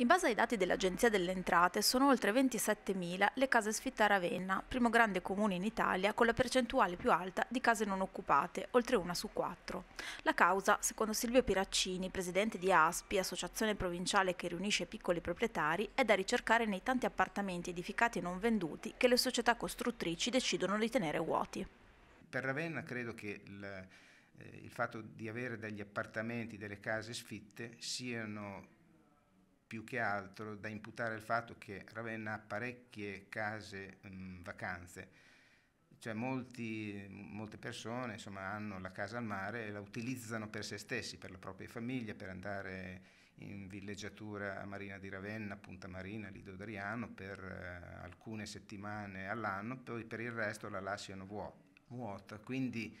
In base ai dati dell'Agenzia delle Entrate sono oltre 27.000 le case sfitte a Ravenna, primo grande comune in Italia con la percentuale più alta di case non occupate, oltre una su quattro. La causa, secondo Silvio Piraccini, presidente di ASPI, associazione provinciale che riunisce piccoli proprietari, è da ricercare nei tanti appartamenti edificati e non venduti che le società costruttrici decidono di tenere vuoti. Per Ravenna credo che il, eh, il fatto di avere degli appartamenti, delle case sfitte siano più che altro da imputare al fatto che Ravenna ha parecchie case mh, vacanze, cioè molti, molte persone insomma, hanno la casa al mare e la utilizzano per se stessi, per la propria famiglia, per andare in villeggiatura a Marina di Ravenna, Punta Marina, Lido Adriano per eh, alcune settimane all'anno, poi per il resto la lasciano vuota. Quindi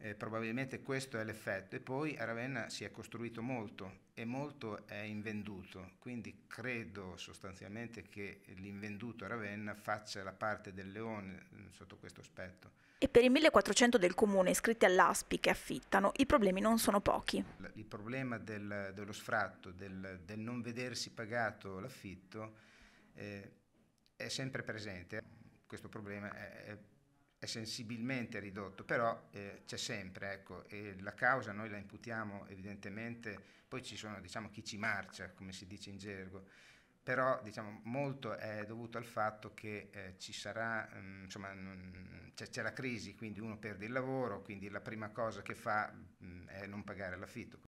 eh, probabilmente questo è l'effetto. E poi a Ravenna si è costruito molto e molto è invenduto, quindi credo sostanzialmente che l'invenduto a Ravenna faccia la parte del leone mm, sotto questo aspetto. E per i 1400 del comune iscritti all'ASPI che affittano, i problemi non sono pochi. Il problema del, dello sfratto, del, del, non vedersi pagato l'affitto eh, è sempre presente. Questo problema è, è è sensibilmente ridotto, però eh, c'è sempre, ecco, e la causa noi la imputiamo evidentemente, poi ci sono diciamo, chi ci marcia, come si dice in gergo, però diciamo, molto è dovuto al fatto che eh, ci sarà, mh, mm, insomma, mh, c'è, c'è, la crisi, quindi uno perde il lavoro, quindi la prima cosa che fa mh, mm, è non pagare l'affitto.